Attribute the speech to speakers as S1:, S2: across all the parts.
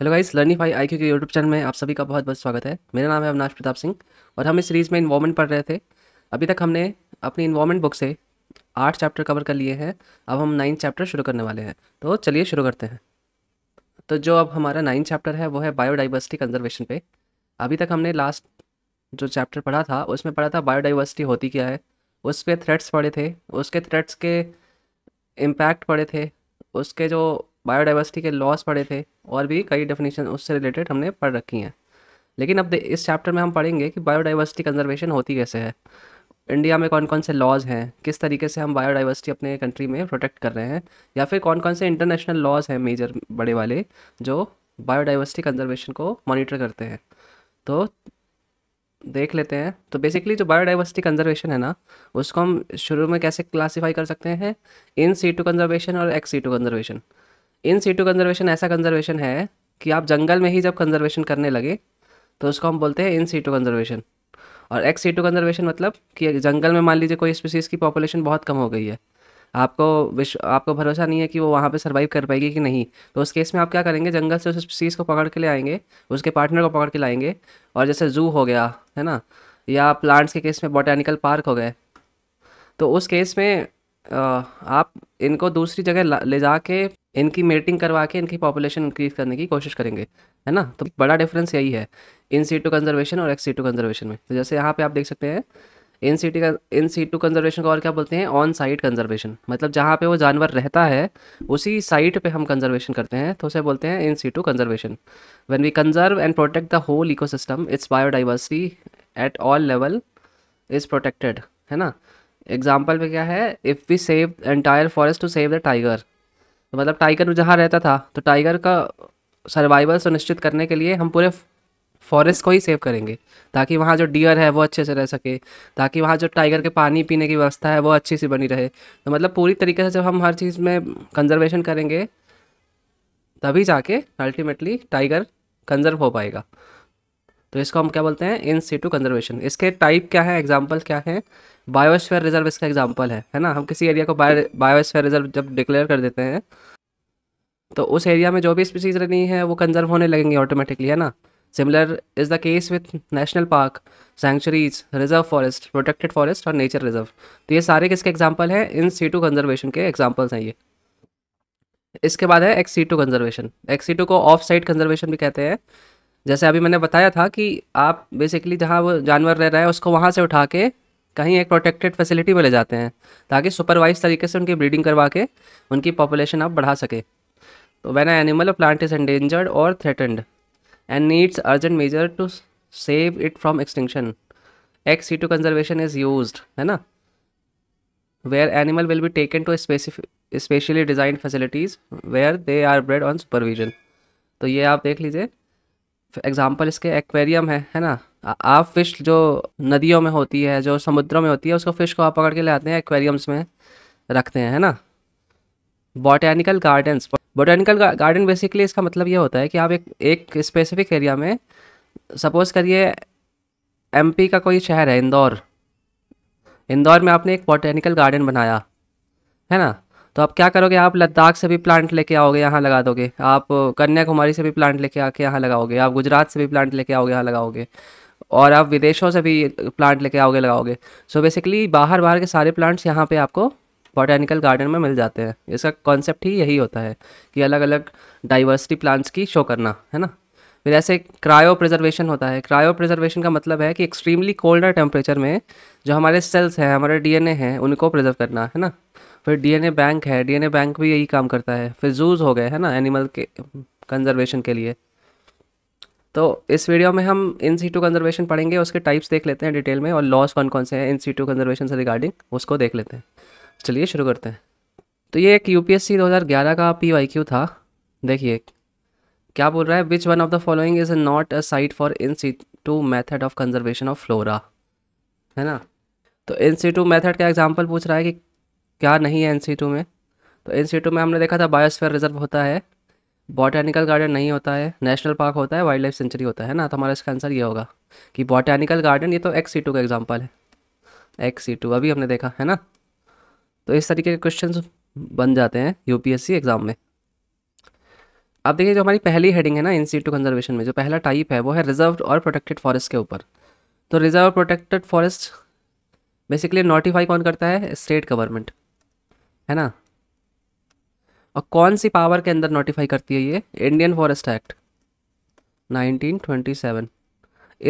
S1: hello guys learning फाई आई के यूट्यूब चैनल में आप सभी का बहुत बहुत स्वागत है मेरा नाम है अविनाश प्रताप सिंह और हम इस सीरीज़ में इन्वॉर्मेंट पढ़ रहे थे अभी तक हमने अपनी इन्वॉर्मेंट बुक से आठ चैप्टर कवर कर लिए हैं अब हम नाइन्थ चैप्टर शुरू करने वाले हैं तो चलिए शुरू करते हैं तो जो अब हमारा नाइन्थ चैप्टर है वो है बायोडाइवर्सिटी कंजर्वेशन पे अभी तक हमने लास्ट जो चैप्टर पढ़ा था उसमें पढ़ा था बायोडाइवर्सिटी होती क्या है उस पर थ्रेट्स पढ़े थे उसके थ्रेट्स के इम्पैक्ट पढ़े थे उसके जो बायोडाइवर्सिटी के लॉस पढ़े थे और भी कई डेफिनेशन उससे रिलेटेड हमने पढ़ रखी हैं लेकिन अब इस चैप्टर में हम पढ़ेंगे कि बायोडाइवर्सिटी कंजर्वेशन होती कैसे है इंडिया में कौन कौन से लॉज हैं किस तरीके से हम बायोडाइवर्सिटी अपने कंट्री में प्रोटेक्ट कर रहे हैं या फिर कौन कौन से इंटरनेशनल लॉज हैं मेजर बड़े वाले जो बायोडाइवर्सिटी कंजर्वेशन को मॉनिटर करते हैं तो देख लेते हैं तो बेसिकली जो बायोडाइवर्सिटी कंजर्वेशन है ना उसको हम शुरू में कैसे क्लासीफाई कर सकते हैं इन सी टू कंजर्वेशन और ex situ conservation in situ conservation ऐसा कंजर्वेशन है कि आप जंगल में ही जब कंजर्वेशन करने लगे तो उसको हम बोलते हैं इन सीटू कंजर्वेशन और एक्स सीटू कंजर्वेशन मतलब कि जंगल में मान लीजिए कोई स्पीसीज़ की पॉपुलेशन बहुत कम हो गई है आपको विश्व आपको भरोसा नहीं है कि वो वहाँ पे सर्वाइव कर पाएगी कि नहीं तो उस केस में आप क्या करेंगे जंगल से उस स्पीसीज़ को पकड़ के ले आएंगे उसके पार्टनर को पकड़ के लाएंगे और जैसे जू हो गया है ना या प्लांट्स के केस में बॉटेनिकल पार्क हो गए तो उस केस में आप इनको दूसरी जगह ले जा के इनकी मेटिंग करवा के इनकी पॉपुलेशन इंक्रीज करने की कोशिश करेंगे है ना तो बड़ा डिफरेंस यही है इन सी टू कंजर्वेशन और एक्स सी टू कंजर्वेशन में तो जैसे यहाँ पे आप देख सकते हैं इन सी का इन सी टू कंजर्वेशन को और क्या बोलते हैं ऑन साइट कंजर्वेशन मतलब जहाँ पे वो जानवर रहता है उसी साइट पे हम कंजर्वेशन करते हैं तो उसे बोलते हैं in situ conservation when we conserve and protect the whole ecosystem its biodiversity at all level is protected है ना एग्जाम्पल में क्या है if we save entire forest to save the tiger तो मतलब टाइगर जहाँ रहता था तो टाइगर का सर्वाइवल सुनिश्चित करने के लिए हम पूरे फॉरेस्ट को ही सेव करेंगे ताकि वहाँ जो डियर है वो अच्छे से रह सके ताकि वहाँ जो टाइगर के पानी पीने की व्यवस्था है वो अच्छी सी बनी रहे तो मतलब पूरी तरीके से जब हम हर चीज़ में कंजर्वेशन करेंगे तभी जाके अल्टीमेटली टाइगर कंजर्व हो पाएगा तो इसको हम क्या बोलते हैं इन सीटू कंजर्वेशन इसके टाइप क्या है एग्जाम्पल क्या है बायोस्फेयर रिजर्व इसका एग्जाम्पल है है ना हम किसी एरिया को बायो बायोस्फेयर रिजर्व जब डिक्लेयर कर देते हैं तो उस एरिया में जो भी स्पीसीज रहनी है वो कंजर्व होने लगेंगी ऑटोमेटिकली है ना similar is the case with national park sanctuaries reserve forest protected forest और नेचर रिजर्व तो ये सारे किसके एग्जाम्पल हैं इन सी टू कंजर्वेशन के एग्जाम्पल्स हैं ये इसके बाद है ex situ conservation ex situ को ऑफ साइड कंजर्वेशन भी कहते हैं जैसे अभी मैंने बताया था कि आप बेसिकली जहाँ वो जानवर रह रहा है उसको वहाँ से उठा के कहीं एक प्रोटेक्टेड फैसिलिटी में ले जाते हैं ताकि सुपरवाइज तरीके से उनकी ब्रीडिंग करवा के उनकी पॉपुलेशन आप बढ़ा सके तो when animal plant is endangered और threatened and needs urgent measure to save it from extinction ex situ conservation is use है ना where animal will be taken to specific specially designed facilities where they are bred on supervision तो ये आप देख लीजिए example इसके aquarium है है ना आप फिश जो नदियों में होती है जो समुद्रों में होती है उसको फिश को आप पकड़ के ले आते हैं एक्वेरियम्स में रखते हैं है ना botanical gardens botanical garden basically इसका मतलब ये होता है कि आप एक एक स्पेसिफिक एरिया में सपोज़ करिए पी का कोई शहर है इंदौर इंदौर में आपने एक बॉटेनिकल गार्डन बनाया है ना तो आप क्या करोगे आप लद्दाख से भी प्लांट लेके आओगे यहाँ लगा दोगे आप कन्याकुमारी से भी प्लांट लेके आके यहाँ लगाओगे आप गुजरात से भी प्लांट लेके आओगे यहाँ लगाओगे और आप विदेशों से भी प्लांट लेके आओगे लगाओगे सो बेसिकली बाहर बाहर के सारे प्लांट्स यहाँ पे आपको बॉटेनिकल गार्डन में मिल जाते हैं इसका कॉन्सेप्ट ही यही होता है कि अलग अलग डाइवर्सिटी प्लांट्स की शो करना है ना फिर ऐसे क्रायो प्रिजर्वेशन होता है क्रायो प्रिजर्वेशन का मतलब है कि एक्सट्रीमली कोल्डर टेम्परेचर में जो हमारे सेल्स हैं हमारे डीएनए हैं उनको प्रिजर्व करना है ना फिर डीएनए बैंक है डीएनए बैंक भी यही काम करता है फिर जूज हो गए है ना एनिमल के कंजर्वेशन के लिए तो इस वीडियो में हम इन सीटू कंजर्वेशन पढ़ेंगे उसके टाइप्स देख लेते हैं डिटेल में और लॉस कौन कौन से हैं इन सीटू कंजर्वेशन से रिगार्डिंग उसको देख लेते हैं चलिए शुरू करते हैं तो ये एक यूपीएससी 2011 का पी वाई क्यू था देखिए क्या बोल रहा है which one of the following is not a site for in situ method of conservation of flora है ना तो इन सीटू मैथड का एग्जाम्पल पूछ रहा है कि क्या नहीं है एन में तो एन में हमने देखा था बायोस्फेयर रिजर्व होता है बॉटैनिकल गार्डन नहीं होता है नेशनल पार्क होता है वाइल्ड लाइफ सेंचुरी होता है ना तो हमारा इसका आंसर ये होगा कि बॉटैनिकल गार्डन ये तो एक्स सी टू का एग्जाम्पल है एक्स सी टू अभी हमने देखा है ना तो इस तरीके के क्वेश्चन बन जाते हैं यूपीएससी एग्ज़ाम में अब देखिए जो हमारी पहली हेडिंग है ना एन सी टू कंजर्वेशन में जो पहला टाइप है वो है रिजर्व और प्रोटेक्टेड फॉरेस्ट के ऊपर तो reserve protected forest basically notify कौन करता है स्टेट गवर्नमेंट है ना और कौन सी पावर के अंदर नोटिफाई करती है ये इंडियन फॉरेस्ट एक्ट 1927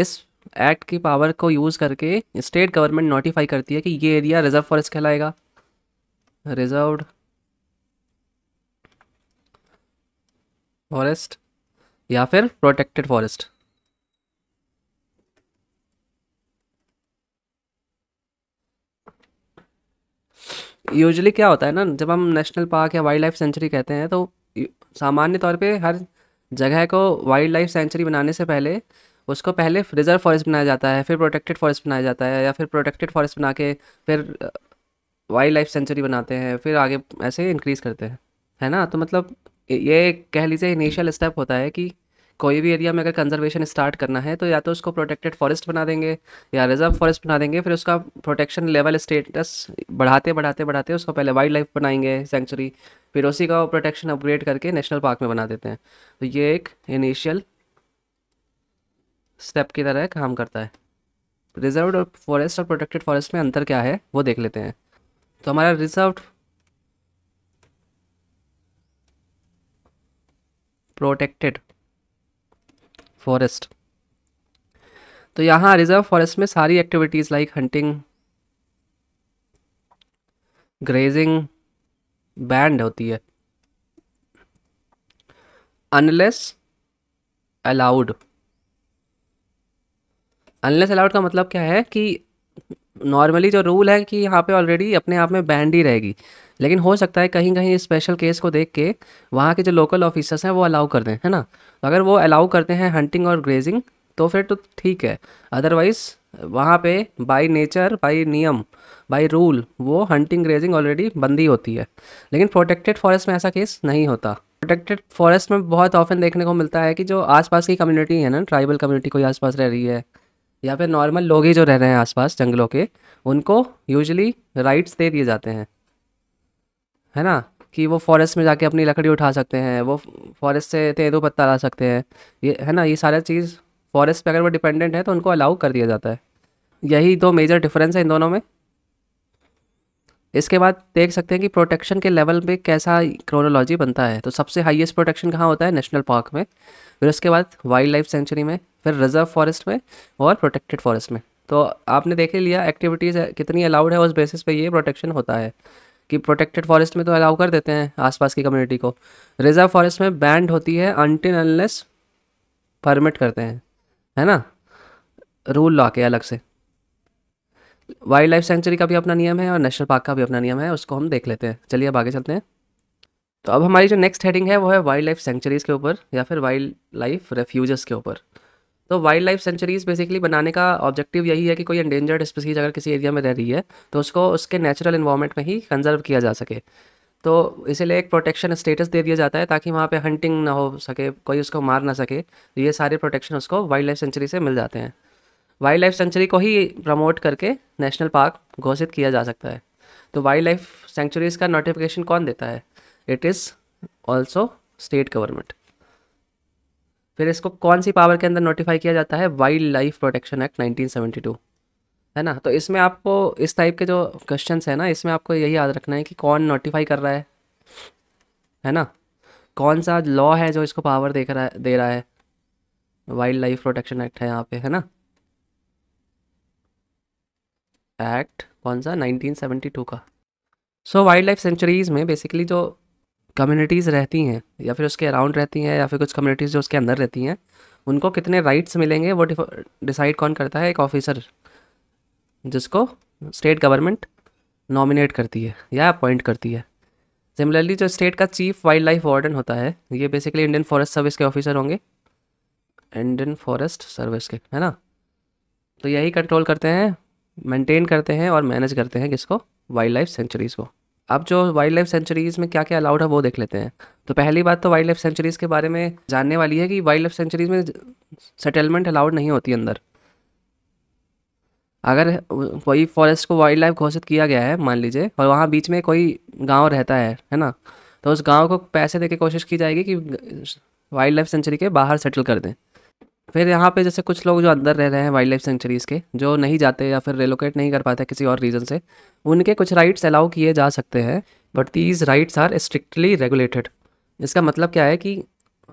S1: इस एक्ट की पावर को यूज़ करके स्टेट गवर्नमेंट नोटिफाई करती है कि ये एरिया रिजर्व फॉरेस्ट कहलाएगा रिजर्व फॉरेस्ट या फिर प्रोटेक्टेड फॉरेस्ट यूजली क्या होता है ना जब हम नेशनल पार्क या वाइल्ड लाइफ सेंचुरी कहते हैं तो सामान्य तौर पे हर जगह को वाइल्ड लाइफ सेंचुरी बनाने से पहले उसको पहले रिजर्व फॉरेस्ट बनाया जाता है फिर प्रोटेक्टेड फॉरेस्ट बनाया जाता है या फिर प्रोटेक्टेड फॉरेस्ट बना के फिर वाइल्ड लाइफ सेंचुरी बनाते हैं फिर आगे ऐसे इंक्रीज़ करते हैं है ना तो मतलब ये कह लीजिए इनिशियल स्टेप होता है कि कोई भी एरिया में अगर कंजर्वेशन स्टार्ट करना है तो या तो उसको प्रोटेक्टेड फॉरेस्ट बना देंगे या रिजर्व फॉरेस्ट बना देंगे फिर उसका प्रोटेक्शन लेवल स्टेटस बढ़ाते बढ़ाते बढ़ाते उसको पहले वाइल्ड लाइफ बनाएंगे सेंचुरी फिर उसी का प्रोटेक्शन अपग्रेड करके नेशनल पार्क में बना देते हैं तो ये एक इनिशियल स्टेप की तरह काम करता है रिजर्व और फॉरेस्ट और प्रोटेक्टेड फॉरेस्ट में अंतर क्या है वो देख लेते हैं तो हमारा रिजर्व प्रोटेक्टेड फॉरेस्ट तो यहाँ रिजर्व फॉरेस्ट में सारी activities like hunting grazing banned होती है अनलेस अलाउड अनलेस अलाउड का मतलब क्या है कि नॉर्मली जो रूल है कि यहाँ पे ऑलरेडी अपने आप में बैंड ही रहेगी लेकिन हो सकता है कहीं कहीं स्पेशल केस को देख के वहाँ के जो लोकल ऑफिसर्स हैं वो अलाउ कर दें है ना अगर वो अलाउ करते हैं हंटिंग और ग्रेजिंग तो फिर तो ठीक है अदरवाइज़ वहाँ पे बाई नेचर बाई नियम बाई रूल वो हंटिंग ग्रेजिंग ऑलरेडी बंदी होती है लेकिन प्रोटेक्टेड फॉरेस्ट में ऐसा केस नहीं होता प्रोटेक्टेड फॉरेस्ट में बहुत ऑफन देखने को मिलता है कि जो आसपास की कम्युनिटी है ना ट्राइबल कम्युनिटी कोई आसपास रह रही है या फिर नॉर्मल लोग ही जो रह रहे हैं आसपास जंगलों के उनको यूजली राइट्स दे दिए जाते हैं है ना कि वो फॉरेस्ट में जाके अपनी लकड़ी उठा सकते हैं वो फॉरेस्ट से तेंदू पत्ता ला सकते हैं ये है ना ये सारा चीज़ फॉरेस्ट पे अगर वो डिपेंडेंट है तो उनको अलाउ कर दिया जाता है यही दो मेजर डिफरेंस है इन दोनों में इसके बाद देख सकते हैं कि प्रोटेक्शन के लेवल पे कैसा क्रोनोलॉजी बनता है तो सबसे हाईएस्ट प्रोटेक्शन कहाँ होता है नेशनल पार्क में फिर उसके बाद वाइल्ड लाइफ सेंचुरी में फिर रिजर्व फॉरेस्ट में और प्रोटेक्टेड फॉरेस्ट में तो आपने देख लिया एक्टिविटीज़ कितनी अलाउड है उस बेसिस पे ये प्रोटेक्शन होता है कि प्रोटेक्टेड फॉरेस्ट में तो अलाउ कर देते हैं आसपास की कम्युनिटी को रिजर्व फॉरेस्ट में बैंड होती है अनटिन अनलेस परमिट करते हैं है ना रूल लॉ के अलग से वाइल्ड लाइफ सेंचुरी का भी अपना नियम है और नेशनल पार्क का भी अपना नियम है उसको हम देख लेते हैं चलिए अब आगे चलते हैं तो अब हमारी जो नेक्स्ट हेडिंग है वो है वाइल्ड लाइफ सेंचुरीज़ के ऊपर या फिर वाइल्ड लाइफ रेफ्यूज के ऊपर तो वाइल्ड लाइफ सेंचुरीज बेसिकली बनाने का ऑब्जेक्टिव यही है कि कोई एंडेंजर्ड स्पीसीज अगर किसी एरिया में रह रही है तो उसको उसके नेचुरल इन्वायरमेंट में ही कंजर्व किया जा सके तो इसीलिए एक प्रोटेक्शन स्टेटस दे दिया जाता है ताकि वहाँ पे हंटिंग ना हो सके कोई उसको मार ना सके तो ये सारे प्रोटेक्शन उसको वाइल्ड लाइफ सेंचुरी से मिल जाते हैं वाइल्ड लाइफ सेंचुरी को ही प्रमोट करके नेशनल पार्क घोषित किया जा सकता है तो वाइल्ड लाइफ सेंचुरीज़ का नोटिफिकेशन कौन देता है it is also state government फिर इसको कौन सी पावर के अंदर नोटिफाई किया जाता है wildlife protection act nineteen है ना तो इसमें आपको इस टाइप के जो क्वेश्चन है ना इसमें आपको यही याद रखना है कि कौन नोटिफाई कर रहा है है ना कौन सा लॉ है जो इसको पावर देख रहा है दे रहा है वाइल्ड लाइफ प्रोटेक्शन एक्ट है यहाँ पे है ना एक्ट कौन सा 1972 का सो वाइल्ड लाइफ सेंचुरीज़ में बेसिकली जो कम्युनिटीज़ रहती हैं या फिर उसके अराउंड रहती हैं या फिर कुछ कम्युनिटीज़ जो उसके अंदर रहती हैं उनको कितने राइट्स मिलेंगे वो डिसाइड कौन करता है एक ऑफिसर जिसको स्टेट गवर्नमेंट नॉमिनेट करती है या अपॉइंट करती है सिमिलरली जो स्टेट का चीफ वाइल्ड लाइफ वार्डन होता है ये बेसिकली इंडियन फॉरेस्ट सर्विस के ऑफिसर होंगे इंडियन फॉरेस्ट सर्विस के है ना तो यही कंट्रोल करते हैं मेंटेन करते हैं और मैनेज करते हैं किसको वाइल्ड लाइफ सेंचुरीज़ को अब जो वाइल्ड लाइफ सेंचुरीज़ में क्या क्या अलाउड है वो देख लेते हैं तो पहली बात तो वाइल्ड लाइफ सेंचुरीज़ के बारे में जानने वाली है कि वाइल्ड लाइफ सेंचुरीज़ में सेटलमेंट अलाउड नहीं होती अंदर अगर कोई फॉरेस्ट को वाइल्ड लाइफ घोषित किया गया है मान लीजिए और वहाँ बीच में कोई गांव रहता है है ना तो उस गांव को पैसे दे कोशिश की जाएगी कि वाइल्ड लाइफ सेंचुरी के बाहर सेटल कर दें फिर यहाँ पे जैसे कुछ लोग जो अंदर रह रहे हैं वाइल्ड लाइफ सेंचुरीज़ के जो नहीं जाते या फिर रेलोकेट नहीं कर पाते किसी और रीज़न से उनके कुछ राइट्स अलाउ किए जा सकते हैं but these rights are strictly regulated इसका मतलब क्या है कि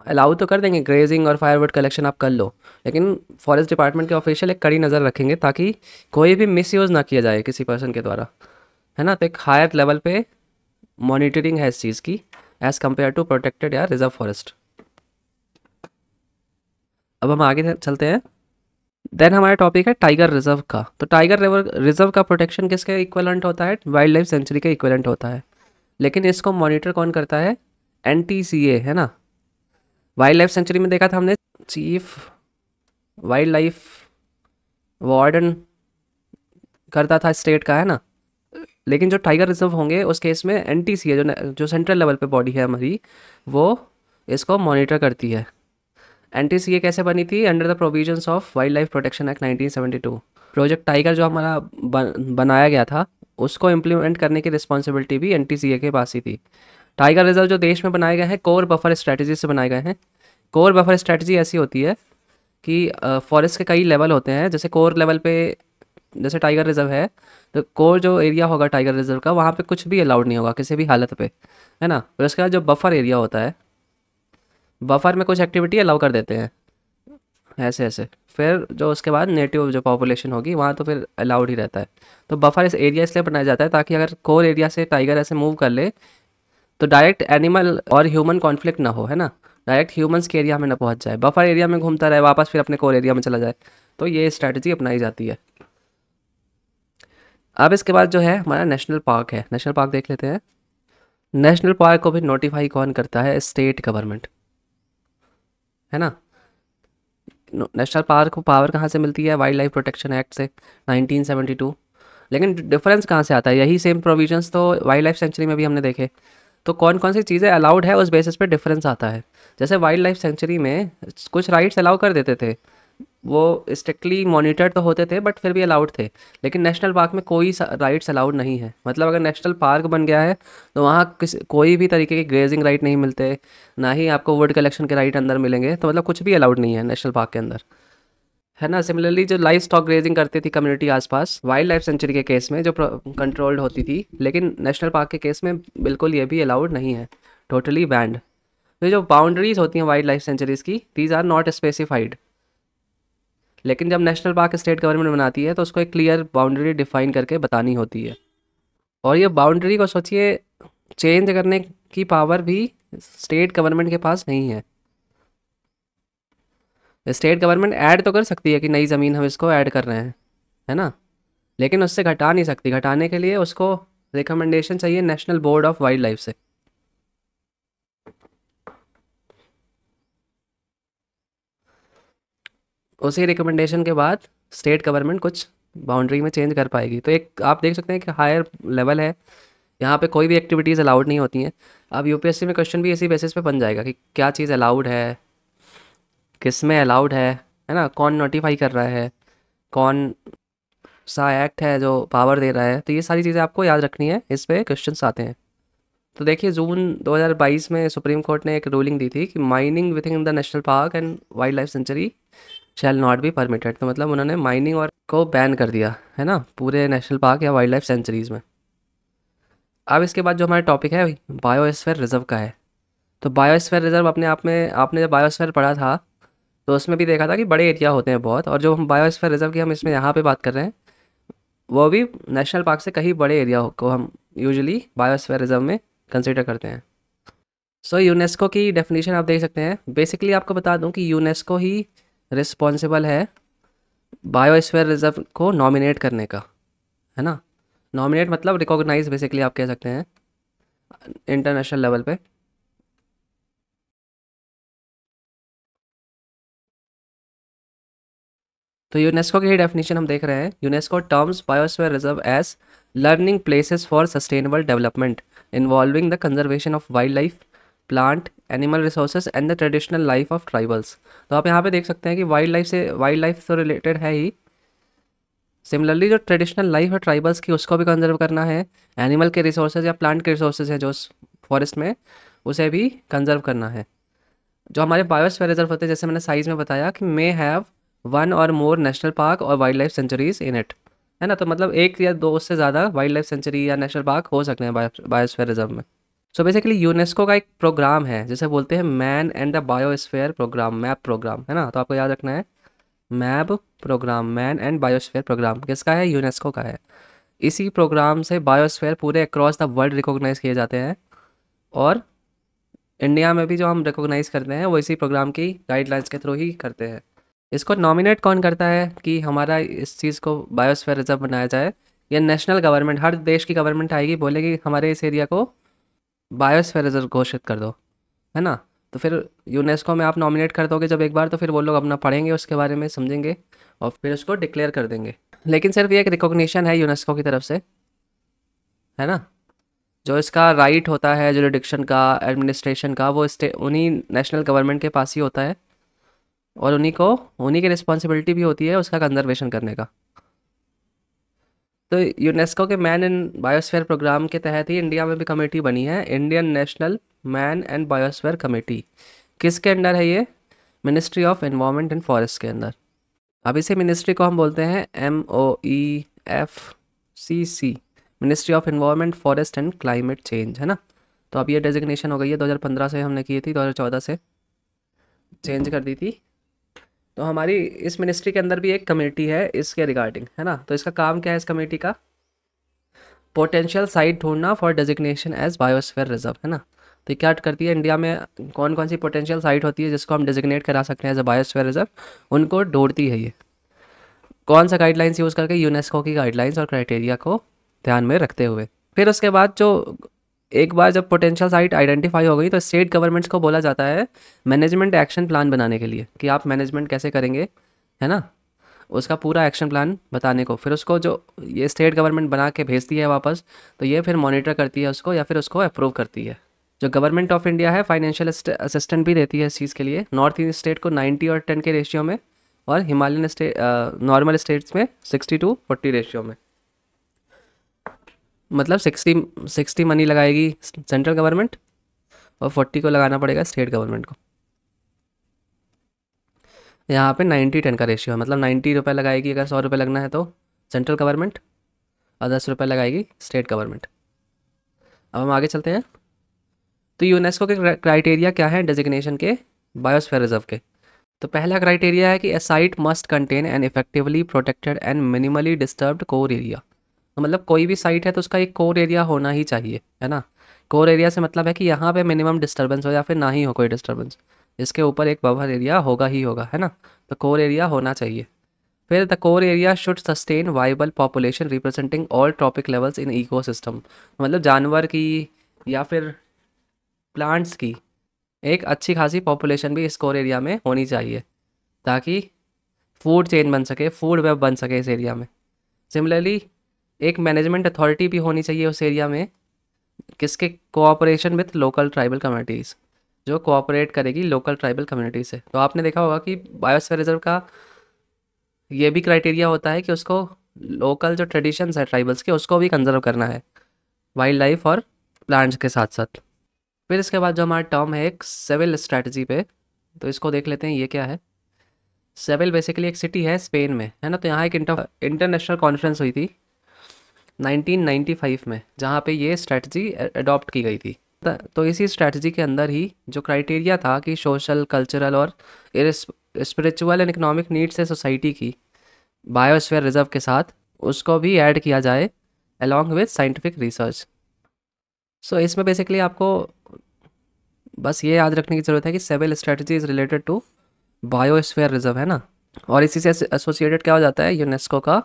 S1: अलाउ तो कर देंगे ग्रेजिंग और फायरवुड कलेक्शन आप कर लो लेकिन फॉरेस्ट डिपार्टमेंट के ऑफिशियल एक कड़ी नज़र रखेंगे ताकि कोई भी मिस यूज़ ना किया जाए किसी पर्सन के द्वारा है ना तो एक हायर लेवल पे मॉनिटरिंग है इस चीज़ की एज़ कम्पेयर टू प्रोटेक्टेड या रिजर्व फॉरेस्ट अब हम आगे चलते हैं देन हमारा टॉपिक है टाइगर रिजर्व का तो टाइगर रिजर्व का प्रोटेक्शन किसके इक्वलेंट होता है वाइल्ड लाइफ सेंचुरी का इक्वलेंट होता है लेकिन इसको मॉनिटर कौन करता है एन है ना वाइल्ड लाइफ सेंचुरी में देखा था हमने चीफ वाइल्ड लाइफ वार्डन करता था स्टेट का है ना लेकिन जो टाइगर रिजर्व होंगे उस केस में एन जो जो सेंट्रल लेवल पे बॉडी है हमारी वो इसको मॉनिटर करती है सी ए कैसे बनी थी under the provision of wildlife protection act to project tiger जो हमारा बन, बनाया गया था उसको इम्प्लीमेंट करने की रिस्पॉन्सिबिलिटी भी एन के पास ही थी टाइगर रिजर्व जो देश में बनाए गए हैं कोर बफर स्ट्रैटेजी से बनाए गए हैं कोर बफर स्ट्रैटेजी ऐसी होती है कि फॉरेस्ट के कई लेवल होते हैं जैसे कोर लेवल पे जैसे टाइगर रिजर्व है तो कोर जो एरिया होगा टाइगर रिजर्व का वहाँ पे कुछ भी अलाउड नहीं होगा किसी भी हालत पे है ना और उसके बाद जो बफर एरिया होता है बफर में कुछ एक्टिविटी अलाउ कर देते हैं ऐसे ऐसे फिर जो उसके बाद नेटिव जो पॉपुलेशन होगी वहाँ तो फिर अलाउड ही रहता है तो बफर इस एरिया इसलिए बनाया जाता है ताकि अगर कोर एरिया से टाइगर ऐसे मूव कर ले तो डायरेक्ट एनिमल और ह्यूमन कॉन्फ्लिक्ट ना हो है ना डायरेक्ट ह्यूमंस के एरिया में ना पहुँच जाए बफर एरिया में घूमता रहे वापस फिर अपने कोर एरिया में चला जाए तो ये स्ट्रैटेजी अपनाई जाती है अब इसके बाद जो है हमारा नेशनल पार्क है नेशनल पार्क देख लेते हैं नेशनल पार्क को भी नोटिफाई कौन करता है स्टेट गवर्नमेंट है ना नेशनल पार्क को पावर कहाँ से मिलती है वाइल्ड लाइफ प्रोटेक्शन एक्ट से 1972 लेकिन डिफरेंस कहाँ से आता है यही सेम प्रोविजंस तो वाइल्ड लाइफ सेंचुरी में भी हमने देखे तो कौन कौन सी चीज़ें अलाउड है उस बेसिस पे डिफरेंस आता है जैसे वाइल्ड लाइफ सेंचुरी में कुछ राइट्स अलाउ कर देते थे वो स्ट्रिक्टली मॉनिटर तो होते थे बट फिर भी अलाउड थे लेकिन नेशनल पार्क में कोई राइट्स अलाउड नहीं है मतलब अगर नेशनल पार्क बन गया है तो वहाँ किस कोई भी तरीके के ग्रेजिंग राइट नहीं मिलते ना ही आपको वुड कलेक्शन के राइट अंदर मिलेंगे तो मतलब कुछ भी अलाउड नहीं है नेशनल पार्क के अंदर है ना सिमिलरली जो लाइफ स्टॉक ग्रेजिंग करती थी कम्युनिटी आसपास वाइल्ड लाइफ सेंचुरी के केस में जो कंट्रोल्ड होती थी लेकिन नेशनल पार्क के केस में बिल्कुल ये भी अलाउड नहीं है टोटली बैंड तो जो बाउंड्रीज होती हैं वाइल्ड लाइफ सेंचुरीज़ की दीज आर नॉट स्पेसिफाइड लेकिन जब नेशनल पार्क स्टेट गवर्नमेंट बनाती है तो उसको एक क्लियर बाउंड्री डिफाइन करके बतानी होती है और ये बाउंड्री को सोचिए चेंज करने की पावर भी स्टेट गवर्नमेंट के पास नहीं है स्टेट गवर्नमेंट ऐड तो कर सकती है कि नई ज़मीन हम इसको ऐड कर रहे हैं है ना लेकिन उससे घटा नहीं सकती घटाने के लिए उसको रिकमेंडेशन चाहिए national board of wildlife से उसी रिकमेंडेशन के बाद स्टेट गवर्नमेंट कुछ बाउंड्री में चेंज कर पाएगी तो एक आप देख सकते हैं कि हायर लेवल है यहाँ पे कोई भी एक्टिविटीज़ अलाउड नहीं होती हैं अब यूपीएससी में क्वेश्चन भी इसी बेसिस पे बन जाएगा कि क्या चीज़ अलाउड है किस में अलाउड है है ना कौन नोटिफाई कर रहा है कौन सा एक्ट है जो पावर दे रहा है तो ये सारी चीज़ें आपको याद रखनी है इस पर क्वेश्चन आते हैं तो देखिए जून 2022 में सुप्रीम कोर्ट ने एक रूलिंग दी थी कि mining within the national park and wildlife sanctuary shall not be permitted तो मतलब उन्होंने माइनिंग और को बैन कर दिया है ना पूरे नेशनल पार्क या वाइल्ड लाइफ सेंचुरीज़ में अब इसके बाद जो हमारा टॉपिक है बायोस्फेयर रिजर्व का है तो बायोस्फेयर रिजर्व अपने आप में आपने जब बायोस्फेयर पढ़ा था तो उसमें भी देखा था कि बड़े एरिया होते हैं बहुत और जो हम बायोस्फेयर रिजर्व की हम इसमें यहाँ पर बात कर रहे हैं वो भी नेशनल पार्क से कहीं बड़े एरिया को हम यूजली बायोस्फेयर रिजर्व में कंसिडर करते हैं सो so, यूनेस्को की डेफिनेशन आप देख सकते हैं बेसिकली आपको बता दूं कि यूनेस्को ही रिस्पॉन्सिबल है बायोस्फेयर रिजर्व को नॉमिनेट करने का है ना नॉमिनेट मतलब रिकॉग्नाइज बेसिकली आप कह सकते हैं इंटरनेशनल लेवल पे तो यूनेस्को की डेफिनेशन हम देख रहे हैं UNESCO terms biosphere reserve as learning places for sustainable development involving the conservation of wildlife plant animal resources and the traditional life of tribals तो आप यहाँ पे देख सकते हैं कि वाइल्ड लाइफ से वाइल्ड लाइफ से रिलेटेड है ही सिमिलरली जो ट्रेडिशनल लाइफ है ट्राइबल्स की उसको भी कंजर्व करना है एनिमल के रिसोर्सेज या प्लांट के रिसोर्सेज हैं जो फॉरेस्ट में उसे भी कंजर्व करना है जो हमारे बायोस्फेयर रिजर्व होते हैं जैसे मैंने साइज़ में बताया कि मे हैव वन और मोर नेशनल पार्क और wildlife sanctuaries in it है ना तो मतलब एक या दो से ज़्यादा वाइल्ड लाइफ सेंचुरी या नेशनल पार्क हो सकते हैं बायोस्फेयर रिजर्व में सो बेसिकली यूनेस्को का एक प्रोग्राम है जिसे बोलते हैं man and the biosphere program MAB program है ना तो आपको याद रखना है MAB program man and biosphere program किसका है यूनेस्को का है इसी प्रोग्राम से बायोस्फेयर पूरे अक्रॉस द वर्ल्ड रिकोगनाइज किए जाते हैं और इंडिया में भी जो हम रिकोगनाइज करते हैं वो इसी प्रोग्राम की गाइडलाइंस के थ्रू ही करते हैं इसको नॉमिनेट कौन करता है कि हमारा इस चीज़ को बायोस्फेयर रिजर्व बनाया जाए या नेशनल गवर्नमेंट हर देश की गवर्नमेंट आएगी बोलेगी हमारे इस एरिया को बायोस्फेयर रिजर्व घोषित कर दो है ना तो फिर यूनेस्को में आप नॉमिनेट कर दोगे जब एक बार तो फिर वो लोग अपना पढ़ेंगे उसके बारे में समझेंगे और फिर उसको डिक्लेयर कर देंगे लेकिन सिर्फ ये एक रिकॉग्निशन है यूनेस्को की तरफ से है ना जो इसका राइट होता है जोडिक्शन का एडमिनिस्ट्रेशन का वो स्टे उन्हीं नेशनल गवर्नमेंट के पास ही होता है और उन्हीं को उन्हीं की रिस्पॉन्सिबिलिटी भी होती है उसका कंजर्वेशन करने का तो यूनेस्को के मैन एंड बायोस्फेयर प्रोग्राम के तहत ही इंडिया में भी कमेटी बनी है Indian national man and biosphere committee किसके अंडर है ये ministry of environment and forest के अंदर अब इसे मिनिस्ट्री को हम बोलते हैं M O E F C C ministry of environment forest and climate change है ना तो अब ये डेजिग्नेशन हो गई है 2015 से हमने की थी 2014 से चेंज कर दी थी तो हमारी इस मिनिस्ट्री के अंदर भी एक कमेटी है इसके रिगार्डिंग है ना तो इसका काम क्या है इस कमेटी का पोटेंशियल साइट ढूंढना for designation as biosphere reserve है ना तो क्या करती है इंडिया में कौन कौन सी पोटेंशियल साइट होती है जिसको हम डेजिग्नेट करा सकते हैं एज अ बायोस्फेयर रिजर्व उनको ढूंढती है ये कौन सा गाइडलाइंस यूज़ करके यूनेस्को की गाइडलाइंस और क्राइटेरिया को ध्यान में रखते हुए फिर उसके बाद जो एक बार जब पोटेंशियल साइट आइडेंटिफाई हो गई तो स्टेट गवर्नमेंट्स को बोला जाता है मैनेजमेंट एक्शन प्लान बनाने के लिए कि आप मैनेजमेंट कैसे करेंगे है ना उसका पूरा एक्शन प्लान बताने को फिर उसको जो ये स्टेट गवर्नमेंट बना के भेजती है वापस तो ये फिर मॉनिटर करती है उसको या फिर उसको अप्रूव करती है जो गवर्नमेंट ऑफ इंडिया है फाइनेंशियल असिस्टेंट भी देती है इस चीज़ के लिए नॉर्थ ईस्ट स्टेट को 90 और 10 के रेशियो में और हिमालयन स्टेट नॉर्मल स्टेट्स में 60 टू 40 रेशियो में मतलब सिक्सटी सिक्सटी मनी लगाएगी सेंट्रल गवर्नमेंट और फोर्टी को लगाना पड़ेगा स्टेट गवर्नमेंट को यहाँ पे नाइन्टी टेन का रेशियो है मतलब नाइन्टी रुपये लगाएगी अगर सौ रुपये लगना है तो सेंट्रल गवर्नमेंट और दस रुपये लगाएगी स्टेट गवर्नमेंट अब हम आगे चलते हैं तो यूनेस्को के क्राइटेरिया क्या है डेजिग्नेशन के बायोस्फेयर रिजर्व के तो पहला क्राइटेरिया है कि a site must contain an effectively protected and minimally disturbed core area तो मतलब कोई भी साइट है तो उसका एक कोर एरिया होना ही चाहिए है ना कोर एरिया से मतलब है कि यहाँ पे मिनिमम डिस्टर्बेंस हो या फिर ना ही हो कोई डिस्टर्बेंस इसके ऊपर एक बफर एरिया होगा ही होगा है ना तो कोर एरिया होना चाहिए फिर the core area should sustain viable population representing all trophic levels in eco मतलब जानवर की या फिर प्लांट्स की एक अच्छी खासी पॉपुलेशन भी इस कोर एरिया में होनी चाहिए ताकि फूड चेन बन सके फूड वेब बन सके इस एरिया में सिमिलरली एक मैनेजमेंट अथॉरिटी भी होनी चाहिए उस एरिया में किसके cooperation with local tribal communities जो कोऑपरेट करेगी लोकल ट्राइबल कम्युनिटी से तो आपने देखा होगा कि बायोस्फीयर रिजर्व का ये भी क्राइटेरिया होता है कि उसको लोकल जो ट्रेडिशंस है ट्राइबल्स के उसको भी कंजर्व करना है वाइल्ड लाइफ और प्लांट्स के साथ साथ फिर इसके बाद जो हमारा टर्म है एक सिविल स्ट्रेटजी पे तो इसको देख लेते हैं ये क्या है सेविल बेसिकली एक सिटी है स्पेन में है ना तो यहाँ एक इंटरनेशनल कॉन्फ्रेंस हुई थी 1995 में जहाँ पे ये स्ट्रैटी अडॉप्ट की गई थी तो इसी स्ट्रैटी के अंदर ही जो क्राइटेरिया था कि सोशल कल्चरल और स्पिरिचुअल एंड इकोनॉमिक नीड्स है सोसाइटी की बायोस्फेयर रिजर्व के साथ उसको भी ऐड किया जाए along with scientific research so इसमें बेसिकली आपको बस ये याद रखने की ज़रूरत है कि Seville strategy is related to biosphere reserve है ना और इसी से एसोसिएटेड क्या हो जाता है यूनेस्को का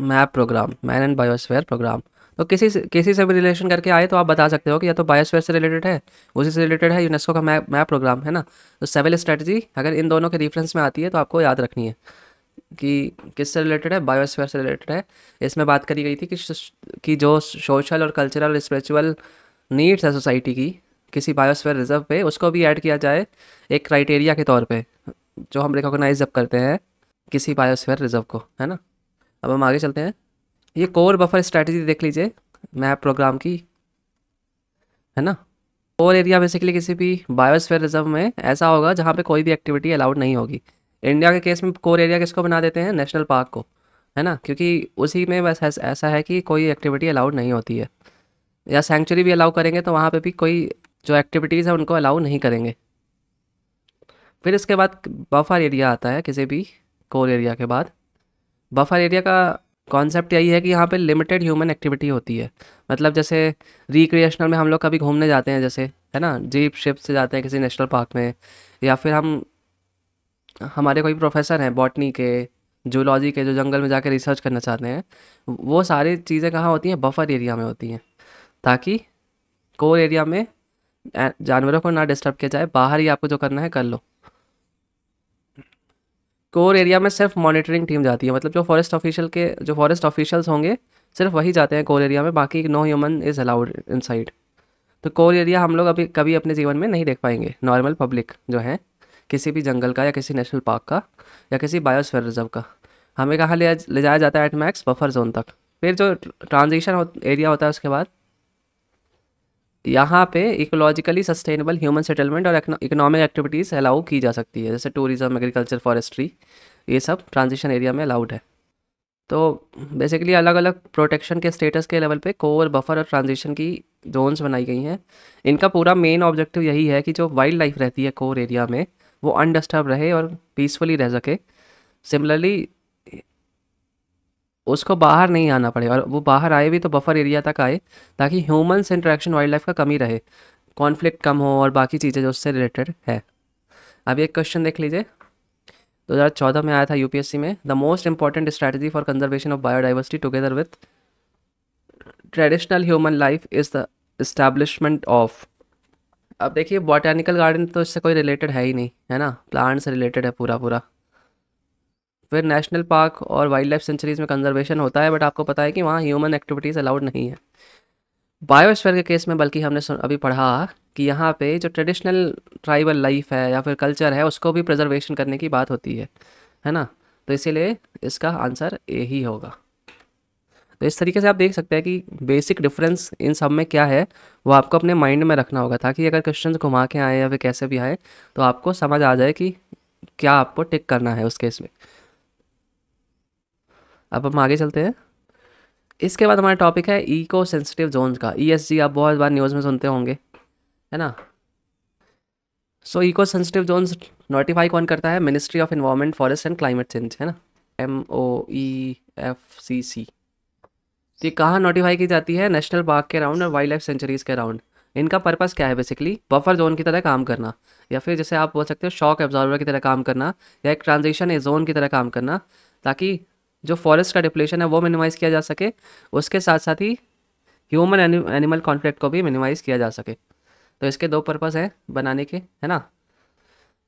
S1: MAB program man and biosphere program तो किसी से किसी से भी रिलेशन करके आए तो आप बता सकते हो कि या तो बायोस्फेयर से रिलेटेड है उसी से रिलेटेड है यूनेस्को का मैप मैप प्रोग्राम है ना तो सेवल स्ट्रेटजी अगर इन दोनों के रेफरेंस में आती है तो आपको याद रखनी है कि किस से रिलेटेड है बायोस्फेयर से रिलेटेड है इसमें बात करी गई थी कि कि जो सोशल और कल्चरल और स्परिचुअल नीड्स है सोसाइटी की किसी बायोस्फेयर रिजर्व पे उसको भी ऐड किया जाए एक क्राइटेरिया के तौर पे जो हम रिकॉग्नाइज जब करते हैं किसी बायोस्फेयर रिजर्व को है ना अब हम आगे चलते हैं ये कोर बफर स्ट्रैटेजी देख लीजिए मैप प्रोग्राम की है ना कोर एरिया बेसिकली किसी भी बायोस्फेयर रिजर्व में ऐसा होगा जहाँ पे कोई भी एक्टिविटी अलाउड नहीं होगी इंडिया के केस में कोर एरिया किसको बना देते हैं नेशनल पार्क को है ना क्योंकि उसी में बस ऐसा है कि कोई एक्टिविटी अलाउड नहीं होती है या सेंचुरी भी अलाउ करेंगे तो वहाँ पर भी कोई जो एक्टिविटीज़ है उनको अलाउ नहीं करेंगे फिर इसके बाद बफर एरिया आता है किसी भी कोर एरिया के बाद बफर एरिया का कॉन्सेप्ट यही है कि यहाँ पे लिमिटेड ह्यूमन एक्टिविटी होती है मतलब जैसे रिक्रिएशनल में हम लोग कभी घूमने जाते हैं जैसे है ना जीप शिप से जाते हैं किसी नेशनल पार्क में या फिर हम हमारे कोई प्रोफेसर हैं बॉटनी के जूलॉजी के जो जंगल में जाके रिसर्च करना चाहते हैं वो सारी चीज़ें कहाँ होती हैं बफर एरिया में होती हैं ताकि कोर एरिया में जानवरों को ना डिस्टर्ब किया जाए बाहर ही आपको जो करना है कर लो कोर एरिया में सिर्फ मॉनिटरिंग टीम जाती है मतलब जो फॉरेस्ट ऑफिशियल के जो फॉरेस्ट ऑफिशियल्स होंगे सिर्फ वही जाते हैं कोर एरिया में बाकी no human is allowed in तो कोर एरिया हम लोग अभी कभी अपने जीवन में नहीं देख पाएंगे नॉर्मल पब्लिक जो है किसी भी जंगल का या किसी नेशनल पार्क का या किसी बायोस्फेयर रिजर्व का हमें कहाँ ले ले जाया जाता है एट मैक्स बफर जोन तक फिर जो ट्रांजिशन हो, एरिया होता है उसके बाद यहाँ पे इकोलॉजिकली सस्टेनेबल ह्यूमन सेटलमेंट और इकोनॉमिक एक्टिविटीज़ अलाउ की जा सकती है जैसे टूरिज़्म एग्रीकल्चर फॉरेस्ट्री ये सब ट्रांजिशन एरिया में अलाउड है तो बेसिकली अलग अलग प्रोटेक्शन के स्टेटस के लेवल पे कोर बफर और ट्रांजिशन की जोन्स बनाई गई हैं इनका पूरा मेन ऑब्जेक्टिव यही है कि जो वाइल्ड लाइफ रहती है कोर एरिया में वो अनडिस्टर्ब रहे और पीसफुली रह सके सिमिलरली उसको बाहर नहीं आना पड़े और वो बाहर आए भी तो बफर एरिया तक आए ताकि ह्यूमन से इंट्रैक्शन वाइल्ड लाइफ का कमी रहे कॉन्फ्लिक्ट कम हो और बाकी चीज़ें जो उससे रिलेटेड है अभी एक क्वेश्चन देख लीजिए 2014 में आया था यूपीएससी में the most important strategy for conservation of biodiversity together with traditional human life is the establishment of अब देखिए बॉटेनिकल गार्डन तो इससे कोई रिलेटेड है ही नहीं है ना प्लांट्स रिलेटेड है पूरा पूरा फिर नेशनल पार्क और वाइल्ड लाइफ सेंचुरीज़ में कंजर्वेशन होता है बट आपको पता है कि वहाँ ह्यूमन एक्टिविटीज़ अलाउड नहीं है बायोस्फेयर के केस में बल्कि हमने अभी पढ़ा कि यहाँ पे जो ट्रेडिशनल ट्राइबल लाइफ है या फिर कल्चर है उसको भी प्रिजर्वेशन करने की बात होती है है ना तो इसीलिए इसका आंसर ए ही होगा तो इस तरीके से आप देख सकते हैं कि बेसिक डिफरेंस इन सब में क्या है वो आपको अपने माइंड में रखना होगा ताकि अगर क्वेश्चन घुमा के आए या फिर कैसे भी आए तो आपको समझ आ जाए कि क्या आपको टिक करना है उस केस में अब हम आगे चलते हैं इसके बाद हमारा टॉपिक है इको सेंसिटिव जोन का ई e आप बहुत बार न्यूज़ में सुनते होंगे है ना so eco sensitive zones notify कौन करता है ministry of environment forest and climate change है ना M O E F C सी तो ये कहाँ नोटिफाई की जाती है नेशनल पार्क के अराउंड और वाइल्ड लाइफ सेंचुरीज़ के अराउंड इनका पर्पज़ क्या है बेसिकली बफर जोन की तरह काम करना या फिर जैसे आप बोल सकते हो शॉक एब्जॉर्वर की तरह काम करना या एक ट्रांजेक्शन जोन की तरह काम करना ताकि जो फॉरेस्ट का डिप्लेशन है वो मिनिमाइज़ किया जा सके उसके साथ साथ ही ह्यूमन एनिमल कॉन्फ्लिक्ट को भी मिनिमाइज़ किया जा सके तो इसके दो पर्पज़ हैं बनाने के है ना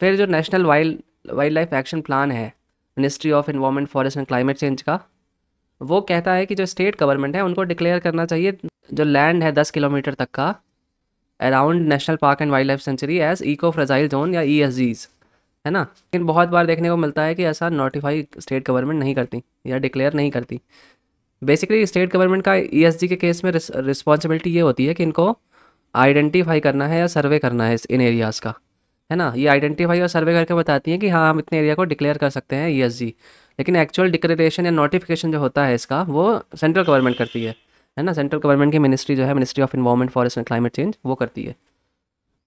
S1: फिर जो national wild wildlife action plan है ministry of environment forest and climate change का वो कहता है कि जो स्टेट गवर्नमेंट है उनको डिक्लेयर करना चाहिए जो लैंड है दस किलोमीटर तक का around national park and wildlife sanctuary as eco fragile zone या ई एस जीज़ है ना लेकिन बहुत बार देखने को मिलता है कि ऐसा नोटिफाई स्टेट गवर्नमेंट नहीं करती या डिक्लेयर नहीं करती बेसिकली स्टेट गवर्नमेंट का ई e के केस में रिस्पॉन्सिबिलिटी ये होती है कि इनको आइडेंटिफाई करना है या सर्वे करना है इन एरियाज़ का है ना ये आइडेंटिफाई और सर्वे करके बताती हैं कि हाँ हम इतने एरिया को डिक्लेयर कर सकते हैं ई e लेकिन एक्चुअल डिक्लेरेशन या नोटिफिकेशन जो होता है इसका वो सेंट्रल गवर्नमेंट करती है है ना सेंट्रल गवर्नमेंट की मिनिस्ट्री जो है ministry of environment forest and climate change वो करती है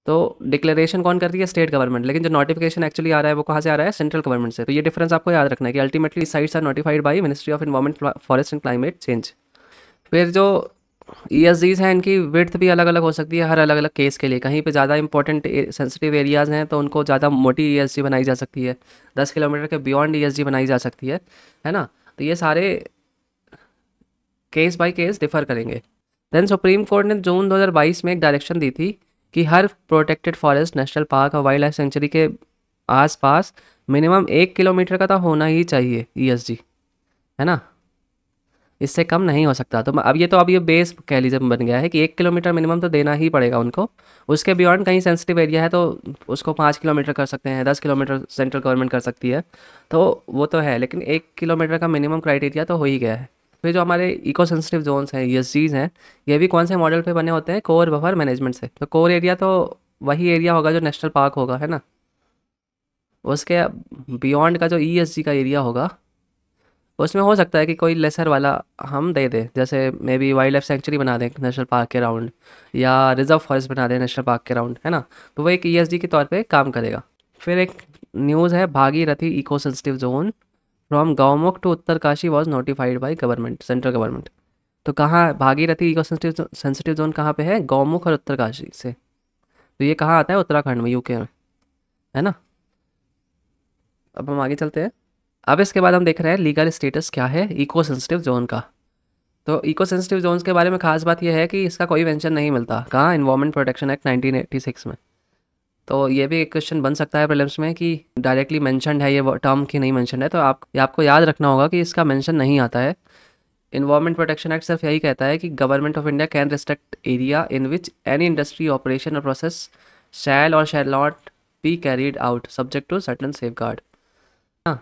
S1: तो डिक्लेरेशन कौन करती है स्टेट गवर्नमेंट लेकिन जो नोटिफिकेशन एक्चुअली आ रहा है वो कहाँ से आ रहा है सेंट्रल गवर्नमेंट से तो ये डिफरेंस आपको याद रखना है कि ultimately sites are notified by ministry of environment forest and climate change फिर जो ई एस जीज हैं इनकी विर्थ भी अलग अलग हो सकती है हर अलग अलग केस के लिए कहीं पर ज़्यादा इंपॉर्टेंट सेंसिटिव एरियाज़ हैं तो उनको ज़्यादा मोटी ई एस जी बनाई जा सकती है दस किलोमीटर के बियॉन्ड ई एस जी बनाई जा सकती है है ना तो ये सारे केस बाई केस डिफ़र करेंगे देन सुप्रीम कोर्ट ने जून दो में एक डायरेक्शन दी थी कि हर प्रोटेक्टेड फॉरेस्ट नेशनल पार्क और वाइल्ड लाइफ सेंचुरी के आसपास मिनिमम एक किलोमीटर का तो होना ही चाहिए ई e है ना इससे कम नहीं हो सकता तो अब ये तो अब ये बेस कह लीजिए बन गया है कि एक किलोमीटर मिनिमम तो देना ही पड़ेगा उनको उसके बियॉन्ड कहीं सेंसिटिव एरिया है तो उसको पाँच किलोमीटर कर सकते हैं दस किलोमीटर सेंट्रल गवर्नमेंट कर सकती है तो वो तो है लेकिन एक किलोमीटर का मिनिमम क्राइटेरिया तो हो ही गया है फिर जो हमारे इको सेंसिटिव जोन्स हैं ईएसजीज हैं ये भी कौन से मॉडल पे बने होते हैं कोर बफर मैनेजमेंट से तो कोर एरिया तो वही एरिया होगा जो नेशनल पार्क होगा है ना उसके बियॉन्ड का जो ई e का एरिया होगा उसमें हो सकता है कि कोई लेसर वाला हम दे दें जैसे maybe wildlife sanctuary बना दें नेशनल पार्क के राउंड या रिजर्व फॉरेस्ट बना दें नेशनल पार्क के राउंड है ना तो वो एक ई e के तौर पे काम करेगा फिर एक न्यूज़ है Bhagirathi eco sensitive zone from Gaumukh to Uttarkashi was notified by government central government तो कहाँ भागीरथी इको सेंसिटिव जोन कहाँ पे है गौमुख और उत्तरकाशी से तो ये कहाँ आता है उत्तराखंड में यूके में है ना अब हम आगे चलते हैं अब इसके बाद हम देख रहे हैं लीगल स्टेटस क्या है इको सेंसिटिव जोन का तो इको सेंसिटिव जोन के बारे में खास बात यह है कि इसका कोई वेंशन नहीं मिलता कहाँ इन्वायरमेंट प्रोटेक्शन एक्ट नाइनटीन में तो ये भी एक क्वेश्चन बन सकता है प्रिलिम्स में कि डायरेक्टली मैंशनड है ये टर्म की नहीं मैंशन है तो आप आपको याद रखना होगा कि इसका मैंशन नहीं आता है इन्वायरमेंट प्रोटेक्शन एक्ट सिर्फ यही कहता है कि government of India can restrict area in which any industry operation or process shall or shall not be carried out subject to certain safeguard हाँ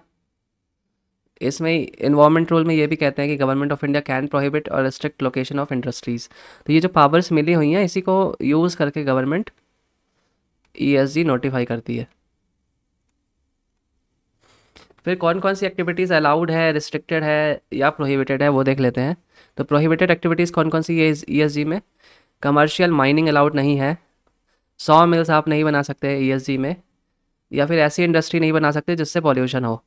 S1: इसमें इन्वायरमेंट रूल में ये भी कहते हैं कि government of India can prohibit or restrict location of industries तो ये जो पावर्स मिली हुई हैं इसी को यूज़ करके गवर्नमेंट ई e नोटिफाई करती है फिर कौन कौन सी एक्टिविटीज़ अलाउड है रिस्ट्रिक्टेड है या प्रोहिबिटेड है वो देख लेते हैं तो प्रोहिबिटेड एक्टिविटीज़ कौन कौन सी है e ई e में कमर्शियल माइनिंग अलाउड नहीं है सौ मिल्स आप नहीं बना सकते ई में या फिर ऐसी इंडस्ट्री नहीं बना सकते जिससे पॉल्यूशन हो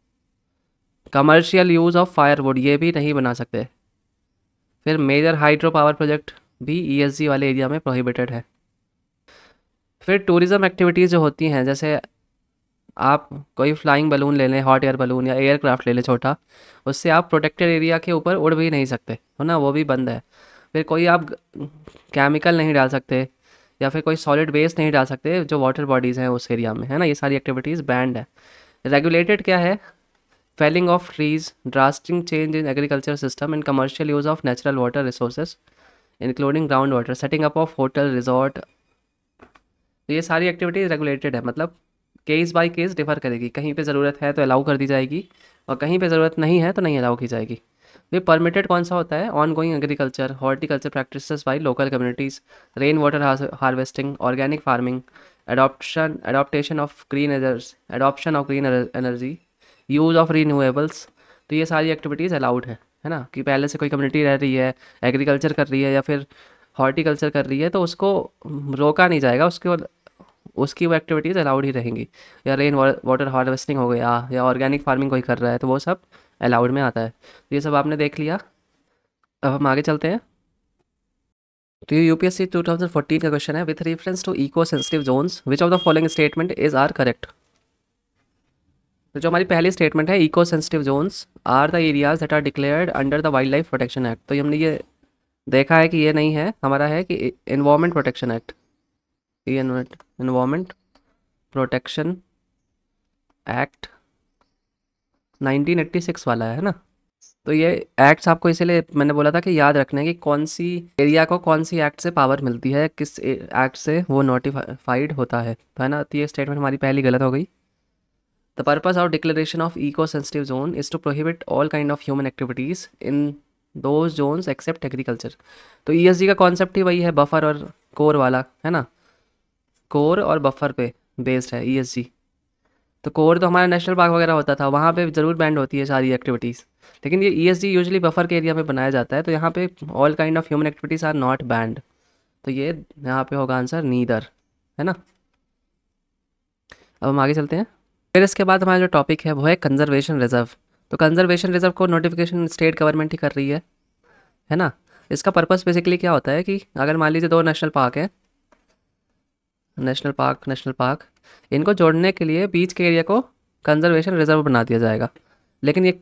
S1: कमर्शियल यूज़ ऑफ फायरवुड ये भी नहीं बना सकते फिर मेजर हाइड्रो पावर प्रोजेक्ट भी ई वाले एरिया में प्रोहिबिटेड है फिर टूरिज़म एक्टिविटीज़ जो होती हैं जैसे आप कोई फ्लाइंग बलून ले लें हॉट एयर बलून या एयरक्राफ्ट ले लें छोटा उससे आप प्रोटेक्टेड एरिया के ऊपर उड़ भी नहीं सकते है ना वो भी बंद है फिर कोई आप केमिकल नहीं डाल सकते या फिर कोई सॉलिड वेस्ट नहीं डाल सकते जो वाटर बॉडीज़ हैं उस एरिया में है ना ये सारी एक्टिविटीज़ बैंड है रेगुलेटेड क्या है felling of trees drastic change in agriculture system and commercial use of natural water resources including ground water setting up of hotel resort तो ये सारी एक्टिविटीज़ रेगुलेटेड है मतलब केस बाय केस डिफर करेगी कहीं पे ज़रूरत है तो अलाउ कर दी जाएगी और कहीं पे ज़रूरत नहीं है तो नहीं अलाउ की जाएगी तो ये परमिटेड कौन सा होता है ongoing agriculture horticulture practice by local communities rain water harvesting organic farming adoption adoption of green energy adoption of green energy use of renewables तो ये सारी एक्टिविटीज़ अलाउड है है ना कि पहले से कोई कम्युनिटी रह रही है एग्रीकल्चर कर रही है या फिर हॉर्टिकल्चर कर रही है तो उसको रोका नहीं जाएगा उसके उसकी वो एक्टिविटीज़ अलाउड ही रहेंगी या रेन वाटर हार्वेस्टिंग हो गया या ऑर्गेनिक फार्मिंग कोई कर रहा है तो वो सब अलाउड में आता है तो ये सब आपने देख लिया अब हम आगे चलते हैं तो ये थाउजेंड फोर्टीन का क्वेश्चन है with reference to eco sensitive zones which of the following statement is are correct तो जो हमारी पहली स्टेटमेंट है eco sensitive zones are the areas that are declared under the wildlife protection act तो हमने ये देखा है कि ये नहीं है हमारा है कि इन्वामेंट प्रोटेक्शन एक्ट ये इन्वामेंट प्रोटेक्शन एक्ट 1986 वाला है ना तो ये एक्ट्स आपको इसीलिए मैंने बोला था कि याद रखना है कि कौन सी एरिया को कौन सी एक्ट से पावर मिलती है किस एक्ट से वो नोटिफाइड होता है तो है ना तो ये स्टेटमेंट हमारी पहली गलत हो गई the purpose of declaration of eco sensitive zone is to prohibit all kind of human activities in those zones accept agriculture तो ई e का कॉन्सेप्ट ही वही है बफर और कोर वाला है ना कोर और बफर पे बेस्ड है ई e तो कोर तो हमारा नेशनल पार्क वगैरह होता था वहाँ पे ज़रूर बैंड होती है सारी एक्टिविटीज़ लेकिन ये ई यूजली बफर के एरिया में बनाया जाता है तो यहाँ पे all kind of human activities are not banned तो ये यहाँ पे होगा आंसर नीदर है ना अब हम आगे चलते हैं फिर इसके बाद हमारा जो टॉपिक है वो है कंजर्वेशन रिजर्व तो कंजर्वेशन रिजर्व को नोटिफिकेशन स्टेट गवर्नमेंट ही कर रही है है ना इसका पर्पस बेसिकली क्या होता है कि अगर मान लीजिए दो नेशनल पार्क हैं नेशनल पार्क नेशनल पार्क इनको जोड़ने के लिए बीच के एरिया को कंजर्वेशन रिजर्व बना दिया जाएगा लेकिन ये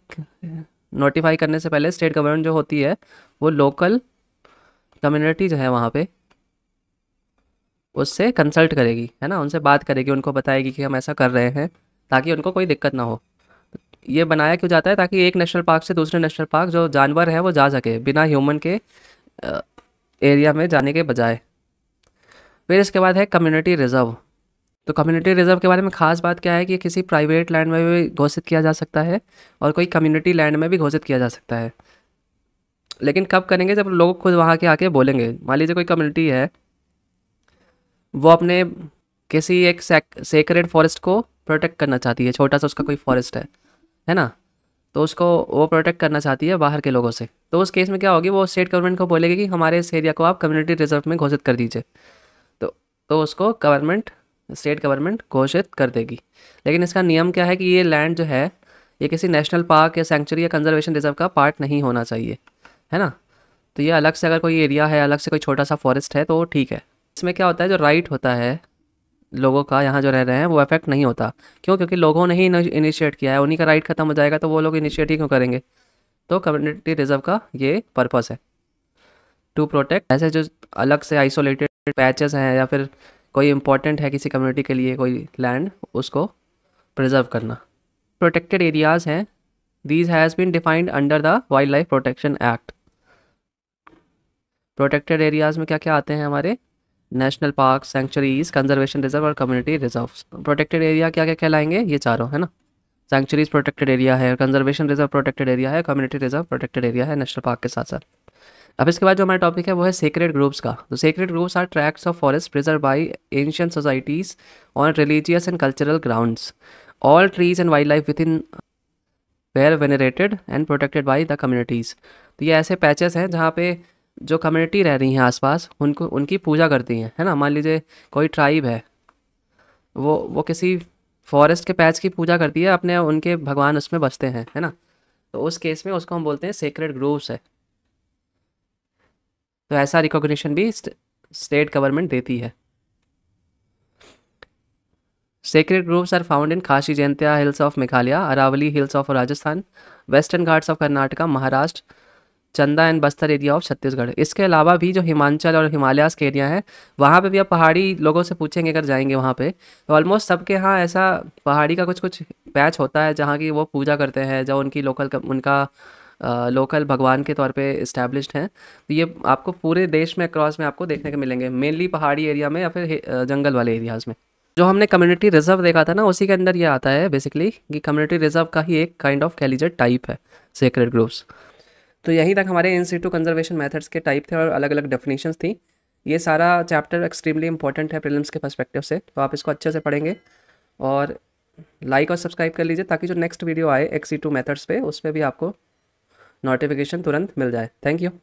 S1: नोटिफाई करने से पहले स्टेट गवर्नमेंट जो होती है वो लोकल कम्युनिटी जो है वहाँ पे उससे कंसल्ट करेगी है ना उनसे बात करेगी उनको बताएगी कि हम ऐसा कर रहे हैं ताकि उनको कोई दिक्कत ना हो ये बनाया क्यों जाता है ताकि एक नेशनल पार्क से दूसरे नेशनल पार्क जो जानवर है वो जा सके बिना ह्यूमन के एरिया में जाने के बजाय फिर इसके बाद है कम्युनिटी रिजर्व तो कम्युनिटी रिजर्व के बारे में खास बात क्या है कि किसी प्राइवेट लैंड में भी घोषित किया जा सकता है और कोई कम्युनिटी लैंड में भी घोषित किया जा सकता है लेकिन कब करेंगे जब लोग खुद वहाँ के आके बोलेंगे मान लीजिए कोई कम्युनिटी है वो अपने किसी एक सेक्रेड फॉरेस्ट को प्रोटेक्ट करना चाहती है छोटा सा उसका कोई फॉरेस्ट है है ना तो उसको वो प्रोटेक्ट करना चाहती है बाहर के लोगों से तो उस केस में क्या होगी वो स्टेट गवर्नमेंट को बोलेगी कि हमारे इस एरिया को आप कम्युनिटी रिजर्व में घोषित कर दीजिए तो तो उसको गवर्नमेंट स्टेट गवर्नमेंट घोषित कर देगी लेकिन इसका नियम क्या है कि ये लैंड जो है ये किसी नेशनल पार्क या सेंचुरी या कंजर्वेशन रिजर्व का पार्ट नहीं होना चाहिए है ना तो ये अलग से अगर कोई एरिया है अलग से कोई छोटा सा फॉरेस्ट है तो ठीक है इसमें क्या होता है जो राइट होता है लोगों का यहाँ जो रह रहे हैं वो अफेक्ट नहीं होता क्यों क्योंकि लोगों ने ही इनिशिएट किया है उन्हीं का राइट ख़त्म हो जाएगा तो वो लोग इनिशिएट ही क्यों करेंगे तो कम्युनिटी रिजर्व का ये पर्पस है टू प्रोटेक्ट ऐसे जो अलग से आइसोलेटेड पैचेस हैं या फिर कोई इंपॉर्टेंट है किसी कम्युनिटी के लिए कोई लैंड उसको प्रिजर्व करना प्रोटेक्टेड एरियाज़ हैं these has been defined under the wildlife protection act protected areas में क्या क्या आते हैं हमारे national park sanctuaries conservation reserve और कम्युनिटी रिजर्व प्रोटेक्टेड एरिया क्या क्या कहलाएंगे ये चारों है ना सेंचुरीज प्रोटेक्टेड एरिया है कंजर्वेशन रिजर्व प्रोटेक्टेड एरिया है कम्युनिटी रिजर्व प्रोटेक्टेड एरिया है नेशनल पार्क के साथ साथ अब इसके बाद जो हमारा टॉपिक है वो है सेक्रेड ग्रुप्स का तो sacred groves are tracts of forest preserved by ancient societies on religious and cultural grounds all trees and wildlife within well venerated and protected by the communities तो ये ऐसे patches हैं जहाँ पे जो community रह रही हैं आसपास उनको उनकी पूजा करती हैं है ना मान लीजिए कोई ट्राइब है वो वो किसी फॉरेस्ट के पैच की पूजा करती है अपने उनके भगवान उसमें बसते हैं है ना तो उस केस में उसको हम बोलते हैं सेक्रेट ग्रोव्स है तो ऐसा रिकॉग्निशन भी स्टेट गवर्नमेंट देती है sacred groves are found in Kashi Jaintia Hills of Meghalaya, Aravalli Hills of Rajasthan Western Ghats of Karnataka Maharashtra Chanda and Bastar area of Chhattisgarh इसके अलावा भी जो हिमाचल और हिमालयास के एरिया हैं वहाँ पे भी आप पहाड़ी लोगों से पूछेंगे अगर जाएंगे वहाँ पे तो ऑलमोस्ट सबके यहाँ ऐसा पहाड़ी का कुछ कुछ पैच होता है जहाँ की वो पूजा करते हैं जो उनकी लोकल उनका लोकल भगवान के तौर पे इस्टेब्लिश्ड हैं तो ये आपको पूरे देश में अक्रॉस में आपको देखने के मिलेंगे मेनली पहाड़ी एरिया में या फिर जंगल वाले एरियाज़ में जो हमने कम्युनिटी रिजर्व देखा था ना उसी के अंदर ये आता है बेसिकली कि कम्युनिटी रिजर्व का ही एक काइंड ऑफ कैलिजर टाइप है सेक्रेड ग्रुप्स तो यहीं तक हमारे इन सीटू कंजर्वेशन मेथड्स के टाइप थे और अलग अलग डेफिनेशंस थी ये सारा चैप्टर एक्सट्रीमली इंपॉर्टेंट है प्रिलिम्स के परस्पेक्टिव से तो आप इसको अच्छे से पढ़ेंगे और लाइक और सब्सक्राइब कर लीजिए ताकि जो नेक्स्ट वीडियो आए एक्स टू मेथड्स पे उस पर भी आपको नोटिफिकेशन तुरंत मिल जाए थैंक यू